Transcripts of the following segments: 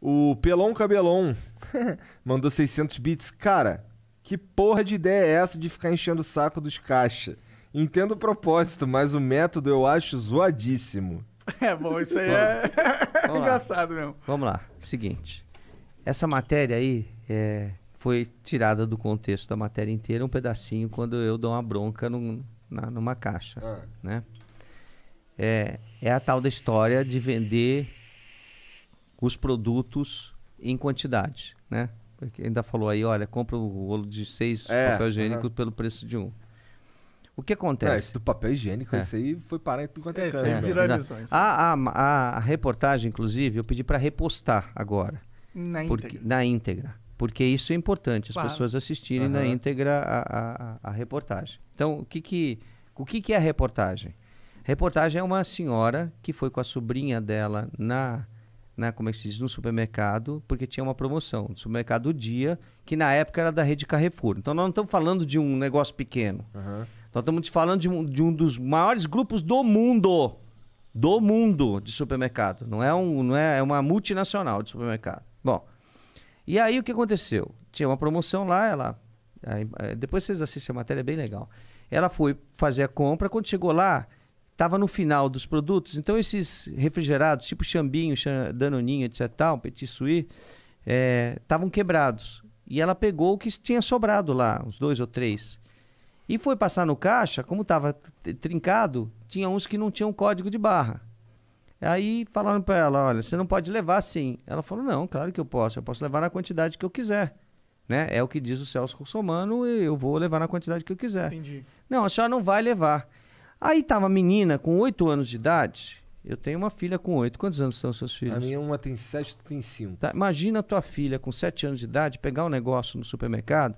O Pelon Cabelon mandou 600 bits. Cara, que porra de ideia é essa de ficar enchendo o saco dos caixa? Entendo o propósito, mas o método eu acho zoadíssimo. É bom, isso aí é Vamos engraçado lá. mesmo. Vamos lá, seguinte. Essa matéria aí é, foi tirada do contexto da matéria inteira, um pedacinho, quando eu dou uma bronca num, na, numa caixa. Ah. Né? É, é a tal da história de vender os produtos em quantidade, né? Porque ainda falou aí, olha, compra o rolo de seis é, papel higiênico uh -huh. pelo preço de um. O que é, acontece? É, esse do papel higiênico, é. esse aí foi parar em tudo quanto é, canto. É, é. A, a, a, reportagem, inclusive, eu pedi para repostar agora. Na porque, íntegra. Na íntegra. Porque isso é importante, as claro. pessoas assistirem uhum. na íntegra a, a, a, reportagem. Então, o que que, o que que é a reportagem? Reportagem é uma senhora que foi com a sobrinha dela na né, como é que se diz, no supermercado, porque tinha uma promoção no supermercado Dia, que na época era da rede Carrefour. Então nós não estamos falando de um negócio pequeno. Uhum. Nós estamos falando de um, de um dos maiores grupos do mundo. Do mundo de supermercado. Não é, um, não é, é uma multinacional de supermercado. Bom, e aí o que aconteceu? Tinha uma promoção lá, ela. Aí, eh, depois vocês assistem a matéria, é bem legal. Ela foi fazer a compra, quando chegou lá, estava no final dos produtos. Então, esses refrigerados, tipo Xambinho, Danoninho, etc., tal, Petit estavam eh, é, quebrados. E ela pegou o que tinha sobrado lá, uns dois ou três. E foi passar no caixa, como estava trincado, tinha uns que não tinham código de barra. Aí falaram para ela, olha, você não pode levar sim. Ela falou, não, claro que eu posso, eu posso levar na quantidade que eu quiser. Né? É o que diz o Celso Russomano e eu vou levar na quantidade que eu quiser. Entendi. Não, a senhora não vai levar. Aí tava a menina com 8 anos de idade. Eu tenho uma filha com 8. Quantos anos são seus filhos? A minha uma tem 7, tu tem 5. Tá, imagina a tua filha com 7 anos de idade pegar um negócio no supermercado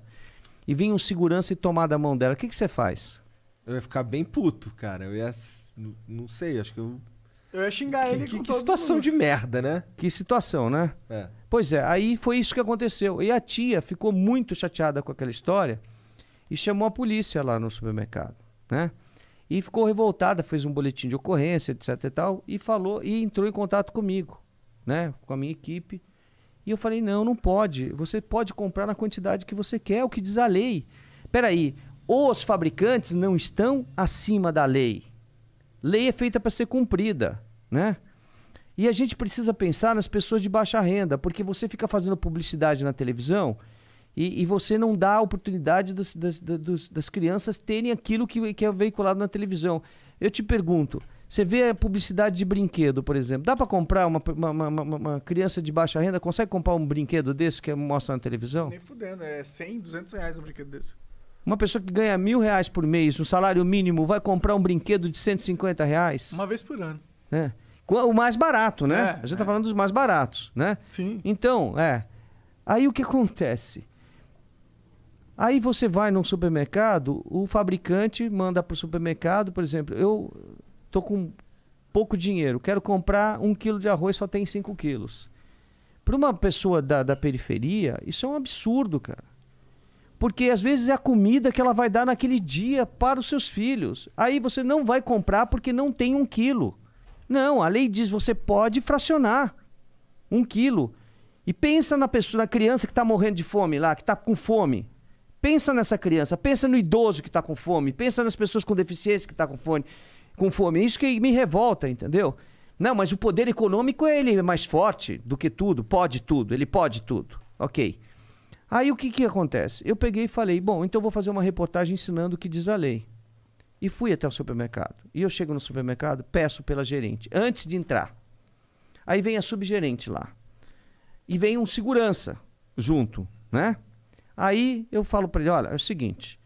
e vir um segurança e tomar da mão dela. O que, que você faz? Eu ia ficar bem puto, cara. Eu ia. Não sei, acho que eu. Eu ia xingar que, ele que, com que situação mundo. de merda, né? Que situação, né? É. Pois é, aí foi isso que aconteceu. E a tia ficou muito chateada com aquela história e chamou a polícia lá no supermercado, né? e ficou revoltada, fez um boletim de ocorrência, etc e tal, e falou e entrou em contato comigo, né, com a minha equipe. E eu falei: "Não, não pode. Você pode comprar na quantidade que você quer, o que diz a lei. Peraí, os fabricantes não estão acima da lei. Lei é feita para ser cumprida, né? E a gente precisa pensar nas pessoas de baixa renda, porque você fica fazendo publicidade na televisão e, e, você não dá a oportunidade das, das, das, das crianças terem aquilo que, que, é veiculado na televisão. Eu te pergunto, você vê a publicidade de brinquedo, por exemplo, dá para comprar uma, uma, uma, uma, criança de baixa renda, consegue comprar um brinquedo desse que mostra na televisão? Nem fudendo, é 100, 200 reais um brinquedo desse. Uma pessoa que ganha mil reais por mês, um salário mínimo, vai comprar um brinquedo de 150 reais? Uma vez por ano. É. O mais barato, né? É, a gente está é. falando dos mais baratos, né? Sim. Então, é. Aí o que acontece? Aí você vai num supermercado, o fabricante manda para o supermercado, por exemplo, eu tô com pouco dinheiro, quero comprar um quilo de arroz, só tem 5 quilos. Para uma pessoa da, da periferia, isso é um absurdo, cara. Porque às vezes é a comida que ela vai dar naquele dia para os seus filhos. Aí você não vai comprar porque não tem um quilo. Não, a lei diz você pode fracionar um quilo. E pensa na pessoa, na criança que está morrendo de fome lá, que está com fome. Pensa nessa criança, pensa no idoso que está com fome, pensa nas pessoas com deficiência que estão tá com fome, com fome. Isso que me revolta, entendeu? Não, mas o poder econômico ele é mais forte do que tudo, pode tudo, ele pode tudo. Ok. Aí o que, que acontece? Eu peguei e falei, bom, então eu vou fazer uma reportagem ensinando o que diz a lei. E fui até o supermercado. E eu chego no supermercado, peço pela gerente, antes de entrar. Aí vem a subgerente lá. E vem um segurança junto, né? Aí eu falo para ele, olha, é o seguinte,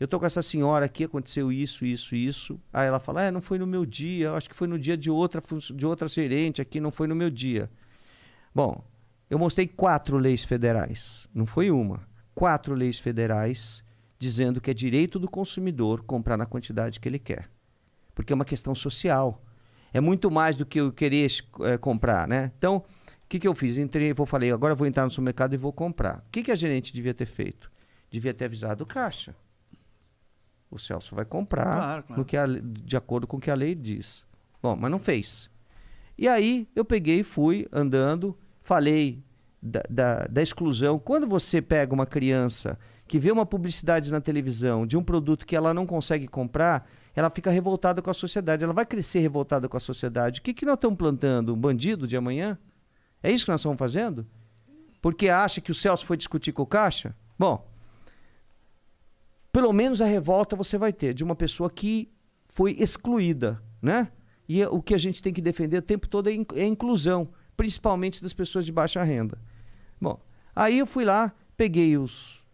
eu tô com essa senhora aqui, aconteceu isso, isso, isso. Aí ela fala, é, não foi no meu dia, acho que foi no dia de outra, de outra gerente aqui, não foi no meu dia. Bom, eu mostrei quatro leis federais, não foi uma. Quatro leis federais dizendo que é direito do consumidor comprar na quantidade que ele quer. Porque é uma questão social. É muito mais do que eu querer é, comprar, né? Então, o que, que eu fiz? Entrei, vou falei, agora vou entrar no supermercado e vou comprar. O que, que a gerente devia ter feito? Devia ter avisado o caixa. O Celso vai comprar claro, claro. No que a, de acordo com o que a lei diz. Bom, mas não fez. E aí eu peguei, fui andando, falei da, da, da exclusão. Quando você pega uma criança que vê uma publicidade na televisão de um produto que ela não consegue comprar, ela fica revoltada com a sociedade. Ela vai crescer revoltada com a sociedade. O que, que nós estamos plantando? Um bandido de amanhã? É isso que nós estamos fazendo? Porque acha que o Celso foi discutir com o Caixa? Bom, pelo menos a revolta você vai ter de uma pessoa que foi excluída, né? E o que a gente tem que defender o tempo todo é a é inclusão, principalmente das pessoas de baixa renda. Bom, aí eu fui lá, peguei os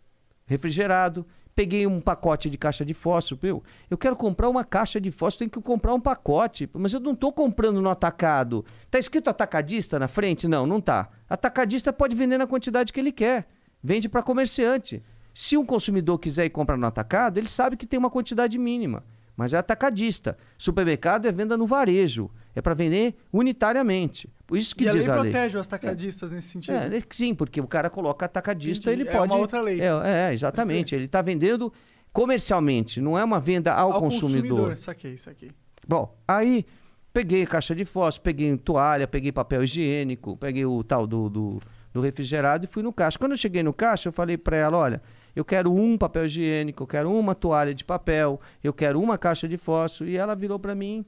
refrigerado, peguei um pacote de caixa de fósforo. Eu, eu quero comprar uma caixa de fósforo, tenho que comprar um pacote. Mas eu não estou comprando no atacado. Está escrito atacadista na frente? Não, não tá. Atacadista pode vender na quantidade que ele quer. Vende para comerciante. Se um consumidor quiser ir comprar no atacado, ele sabe que tem uma quantidade mínima mas é atacadista. Supermercado é venda no varejo. É para vender unitariamente. Por isso que e a lei protege os é. atacadistas é. nesse sentido. É, sim, porque o cara coloca atacadista, Entendi. ele é pode. É uma outra lei. É, é exatamente. Entendi. Ele está vendendo comercialmente, não é uma venda ao, ao consumidor. consumidor. Saquei, saquei. Bom, aí peguei caixa de fósforo, peguei toalha, peguei papel higiênico, peguei o tal do, do, do refrigerado e fui no caixa. Quando eu cheguei no caixa, eu falei para ela: olha, eu quero um papel higiênico, eu quero uma toalha de papel, eu quero uma caixa de fósforo. E ela virou para mim,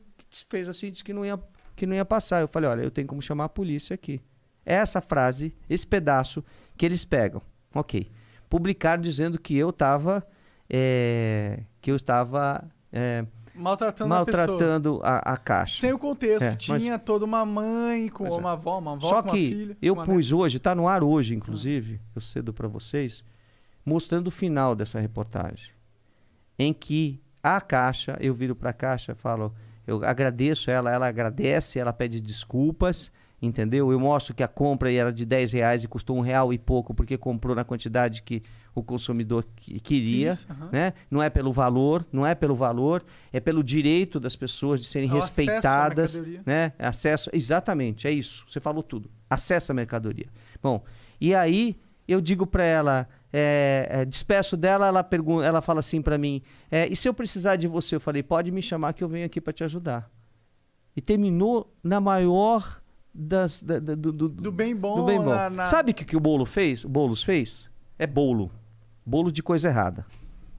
fez assim, disse que não, ia, que não ia passar. Eu falei, olha, eu tenho como chamar a polícia aqui. É Essa frase, esse pedaço que eles pegam. Ok. Publicar dizendo que eu estava... É, eh, que eu estava... É, eh, maltratando, maltratando a, a, caixa. Sem o contexto, é, tinha mas... toda uma mãe com é. uma avó, uma avó Só com uma filha. Só que eu pus neta. hoje, está no ar hoje, inclusive, ah. eu cedo para vocês, mostrando o final dessa reportagem, em que a Caixa, eu viro para a Caixa, falo, eu agradeço ela, ela agradece, ela pede desculpas, entendeu? Eu mostro que a compra era de 10 reais e custou um real e pouco porque comprou na quantidade que o consumidor que queria, Isso, uhum. né? Não é pelo valor, não é pelo valor, é pelo direito das pessoas de serem é respeitadas, acesso né? É acesso, exatamente, é isso. Você falou tudo. Acesso à mercadoria. Bom, e aí eu digo para ela, é, é, despeço dela, ela, pergunta, ela fala assim para mim: é, e se eu precisar de você? Eu falei: pode me chamar que eu venho aqui para te ajudar. E terminou na maior das, da, da, do, do, do, bem bom. Do bem bom. Na, na... Sabe o que, que o bolo fez? O Boulos fez? É bolo. Bolo de coisa errada.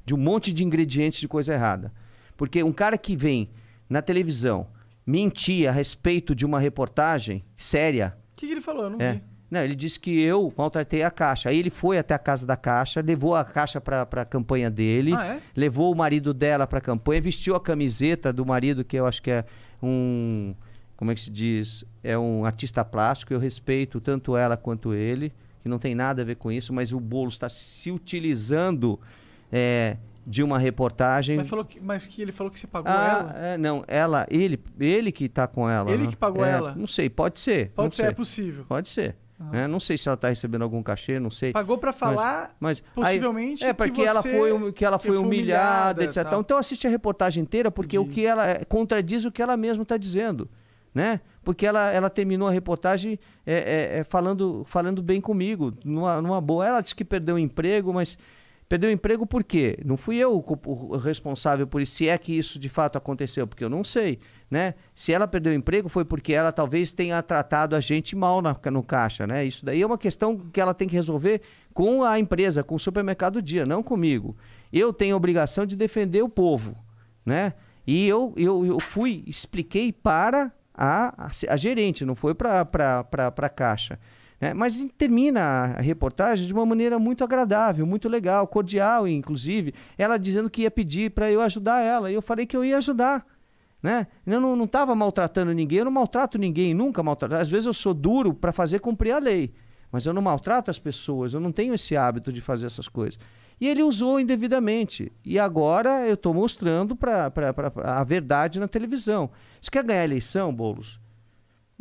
De um monte de ingredientes de coisa errada. Porque um cara que vem na televisão mentir a respeito de uma reportagem séria. O que, que, ele falou? Eu não é. vi. Não, ele disse que eu maltratei a caixa. Aí ele foi até a casa da caixa, levou a caixa para a campanha dele, ah, é? levou o marido dela para a campanha, vestiu a camiseta do marido, que eu acho que é um. Como é que se diz? É um artista plástico. Eu respeito tanto ela quanto ele, que não tem nada a ver com isso, mas o bolo está se utilizando. É, de uma reportagem. Mas, falou que, mas que ele falou que você pagou ah, ela? É, não, ela, ele, ele que está com ela. Ele né? que pagou é, ela? Não sei, pode ser. Pode ser, é sei. é possível. Pode ser. Né? Não sei se ela está recebendo algum cachê, não sei. Pagou para falar, mas, mas possivelmente. Aí, é, porque ela foi, que ela foi é humilhada, etc. Tal. Então assiste a reportagem inteira, porque Entendi. o que ela é, contradiz o que ela mesma está dizendo. Né? Porque ela, ela terminou a reportagem é, é, é, falando, falando bem comigo, numa, numa boa. Ela disse que perdeu o emprego, mas Perdeu o emprego por quê? Não fui eu o responsável por isso, se é que isso de fato aconteceu, porque eu não sei, né? Se ela perdeu o emprego foi porque ela talvez tenha tratado a gente mal na, no caixa, né? Isso daí é uma questão que ela tem que resolver com a empresa, com o supermercado dia, não comigo. Eu tenho a obrigação de defender o povo, né? E eu, eu, eu fui, expliquei para a, a, a gerente, não foi para a caixa. É, mas termina a reportagem de uma maneira muito agradável, muito legal, cordial, inclusive. Ela dizendo que ia pedir para eu ajudar ela. E eu falei que eu ia ajudar. Né? Eu não estava maltratando ninguém, eu não maltrato ninguém, nunca maltrato. Às vezes eu sou duro para fazer cumprir a lei, mas eu não maltrato as pessoas, eu não tenho esse hábito de fazer essas coisas. E ele usou indevidamente. E agora eu estou mostrando pra, pra, pra, pra, a verdade na televisão. Você quer ganhar eleição, Boulos?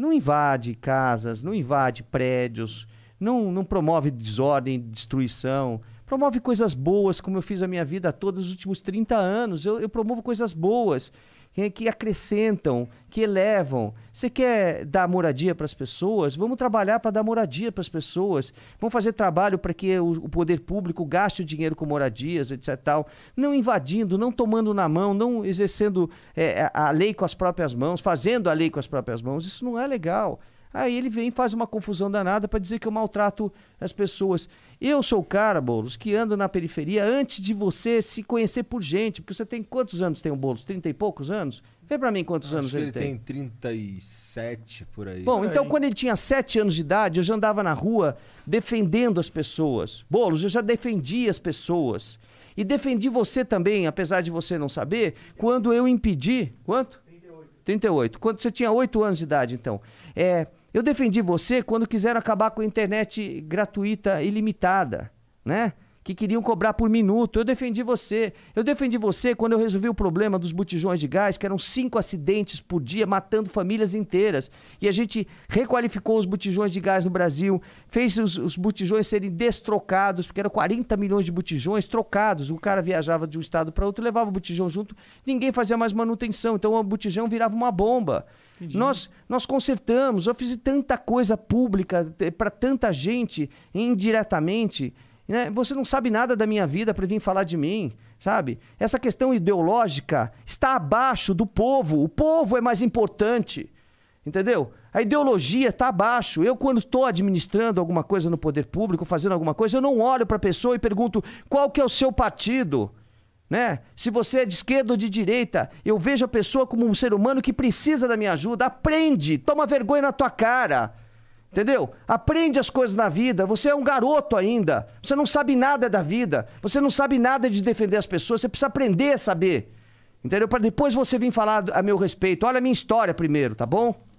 não invade casas, não invade prédios, não, não promove desordem, destruição, promove coisas boas, como eu fiz a minha vida toda nos últimos 30 anos. Eu, eu promovo coisas boas. É, que acrescentam, que elevam. Você quer dar moradia para as pessoas? Vamos trabalhar para dar moradia para as pessoas. Vamos fazer trabalho para que o, poder público gaste o dinheiro com moradias, etc. Tal. Não invadindo, não tomando na mão, não exercendo é, a lei com as próprias mãos, fazendo a lei com as próprias mãos. Isso não é legal. Aí ele vem e faz uma confusão danada para dizer que eu maltrato as pessoas. Eu sou o cara, Boulos, que ando na periferia antes de você se conhecer por gente. Porque você tem quantos anos tem o Boulos? Trinta e poucos anos? Vê para mim quantos Acho anos ele, ele tem. Ele tem 37 por aí. Bom, então quando ele tinha sete anos de idade, eu já andava na rua defendendo as pessoas. Boulos, eu já defendi as pessoas. E defendi você também, apesar de você não saber, quando eu impedi. Quanto? 38. 38. Quando você tinha oito anos de idade, então. É eu defendi você quando quiseram acabar com a internet gratuita ilimitada, né? Que queriam cobrar por minuto. Eu defendi você. Eu defendi você quando eu resolvi o problema dos botijões de gás, que eram cinco acidentes por dia, matando famílias inteiras. E a gente requalificou os botijões de gás no Brasil, fez os, os botijões serem destrocados, porque eram 40 milhões de botijões trocados. O cara viajava de um estado para outro, levava o botijão junto, ninguém fazia mais manutenção. Então o botijão virava uma bomba. Entendi. Nós, nós consertamos, eu fiz tanta coisa pública eh, para tanta gente, indiretamente. Né? Você não sabe nada da minha vida para vir falar de mim, sabe? Essa questão ideológica está abaixo do povo. O povo é mais importante, entendeu? A ideologia está abaixo. Eu, quando estou administrando alguma coisa no poder público, fazendo alguma coisa, eu não olho para a pessoa e pergunto qual que é o seu partido né? Se você é de esquerda ou de direita, eu vejo a pessoa como um ser humano que precisa da minha ajuda. Aprende, toma vergonha na tua cara. Entendeu? Aprende as coisas na vida. Você é um garoto ainda. Você não sabe nada da vida. Você não sabe nada de defender as pessoas. Você precisa aprender a saber. Entendeu? Para depois você vir falar a meu respeito. Olha a minha história primeiro, tá bom?